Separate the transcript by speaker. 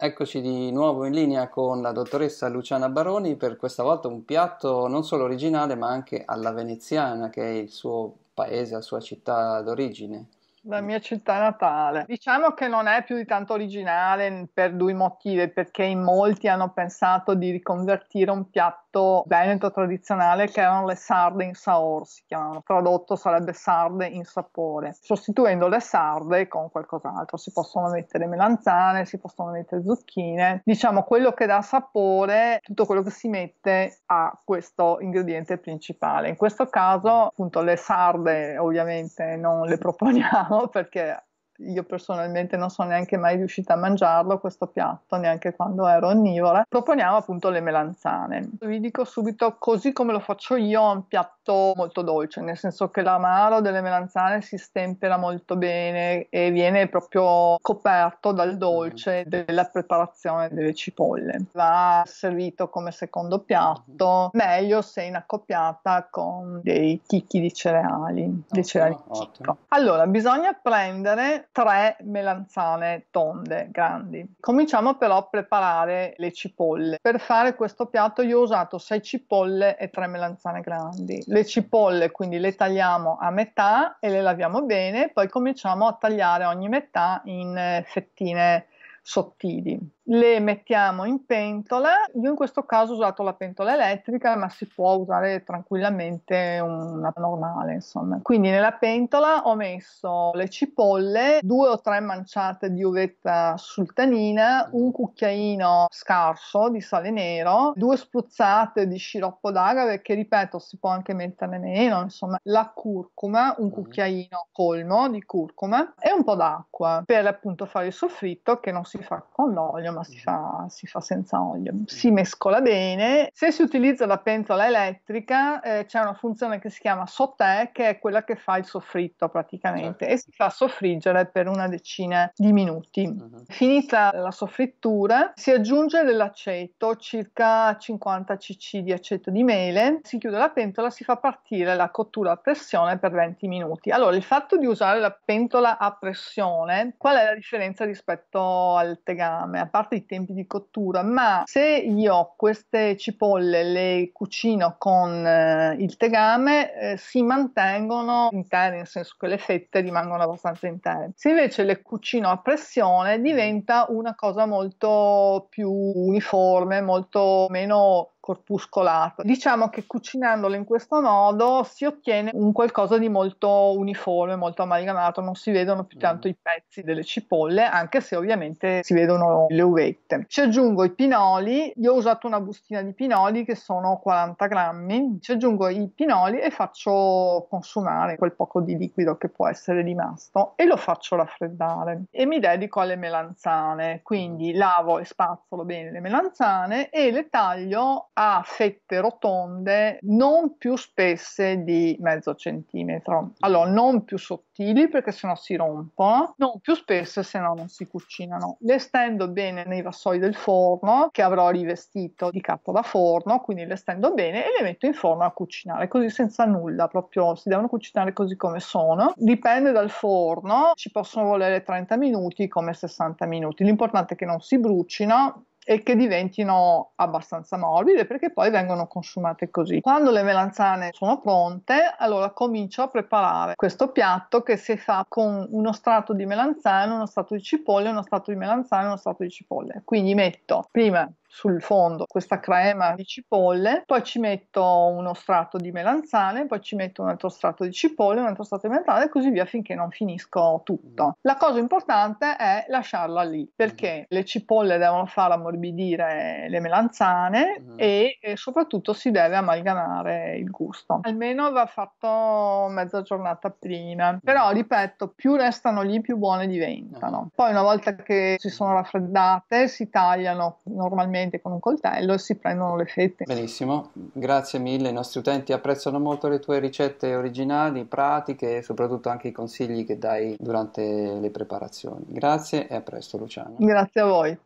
Speaker 1: Eccoci di nuovo in linea con la dottoressa Luciana Baroni per questa volta un piatto non solo originale ma anche alla veneziana che è il suo paese, la sua città d'origine. La mia città natale. Diciamo che non è più di tanto originale per due motivi, perché in molti hanno pensato di riconvertire un piatto veneto tradizionale che erano le sarde in saor, si chiamano. Prodotto sarebbe sarde in sapore. Sostituendo le sarde con qualcos'altro, si possono mettere melanzane, si possono mettere zucchine. Diciamo quello che dà sapore, tutto quello che si mette a questo ingrediente principale. In questo caso, appunto, le sarde ovviamente non le proponiamo parce que io personalmente non sono neanche mai riuscita a mangiarlo questo piatto, neanche quando ero onnivora. Proponiamo appunto le melanzane. Vi dico subito, così come lo faccio io, è un piatto molto dolce, nel senso che l'amaro delle melanzane si stempera molto bene e viene proprio coperto dal dolce mm. della preparazione delle cipolle. Va servito come secondo piatto, mm-hmm. meglio se in accoppiata con dei chicchi di cereali, di cereali. Allora, bisogna prendere tre melanzane tonde, grandi. Cominciamo però a preparare le cipolle. Per fare questo piatto io ho usato 6 cipolle e 3 melanzane grandi. Le cipolle quindi le tagliamo a metà e le laviamo bene, poi cominciamo a tagliare ogni metà in eh, fettine sottili le mettiamo in pentola. Io in questo caso ho usato la pentola elettrica, ma si può usare tranquillamente una normale, insomma. Quindi nella pentola ho messo le cipolle, due o tre manciate di uvetta sultanina, un cucchiaino scarso di sale nero, due spruzzate di sciroppo d'agave che ripeto si può anche metterne meno, insomma, la curcuma, un mm. cucchiaino colmo di curcuma e un po' d'acqua per appunto fare il soffritto che non si fa con l'olio ma si mm. fa, si fa, senza olio. Mm. Si mescola bene. Se si utilizza la pentola elettrica eh, c'è una funzione che si chiama sauté, che è quella che fa il soffritto praticamente, certo. e si certo. fa soffriggere per una decina di minuti. Uh-huh. Finita la soffrittura si aggiunge dell'aceto, circa 50 cc di aceto di mele, si chiude la pentola, si fa partire la cottura a pressione per 20 minuti. Allora, il fatto di usare la pentola a pressione, qual è la differenza rispetto al tegame? A parte parte i tempi di cottura, ma se io queste cipolle le cucino con eh, il tegame, eh, si mantengono intere, nel senso che le fette rimangono abbastanza intere. Se invece le cucino a pressione, diventa una cosa molto più uniforme, molto meno corpuscolato. Diciamo che cucinandole in questo modo si ottiene un qualcosa di molto uniforme, molto amalgamato, non si vedono più tanto mm. i pezzi delle cipolle, anche se ovviamente si vedono le uvette. Ci aggiungo i pinoli, io ho usato una bustina di pinoli che sono 40 grammi, ci aggiungo i pinoli e faccio consumare quel poco di liquido che può essere rimasto e lo faccio raffreddare e mi dedico alle melanzane, quindi lavo e spazzolo bene le melanzane e le taglio ha fette rotonde non più spesse di mezzo centimetro. Allora, non più sottili perché sennò si rompono, non più spesse se no non si cucinano. Le stendo bene nei vassoi del forno che avrò rivestito di cappa da forno, quindi le stendo bene e le metto in forno a cucinare, così senza nulla, proprio si devono cucinare così come sono. Dipende dal forno, ci possono volere 30 minuti come 60 minuti. L'importante è che non si brucino e che diventino abbastanza morbide perché poi vengono consumate così. Quando le melanzane sono pronte, allora comincio a preparare questo piatto che si fa con uno strato di melanzane, uno strato di cipolle, uno strato di melanzane, uno strato di cipolle. Quindi metto prima sul fondo questa crema di cipolle, poi ci metto uno strato di melanzane, poi ci metto un altro strato di cipolle, un altro strato di melanzane e così via finché non finisco tutto. Mm. La cosa importante è lasciarla lì perché mm. le cipolle devono far ammorbidire le melanzane mm. e, e, soprattutto si deve amalgamare il gusto. Almeno va fatto mezza giornata prima, mm. però ripeto, più restano lì più buone diventano. Poi una volta che si sono raffreddate si tagliano normalmente semplicemente con un coltello si prendono le fette. Benissimo, grazie mille, i nostri utenti apprezzano molto le tue ricette originali, pratiche e soprattutto anche i consigli che dai durante le preparazioni. Grazie e a presto Luciano. Grazie a voi.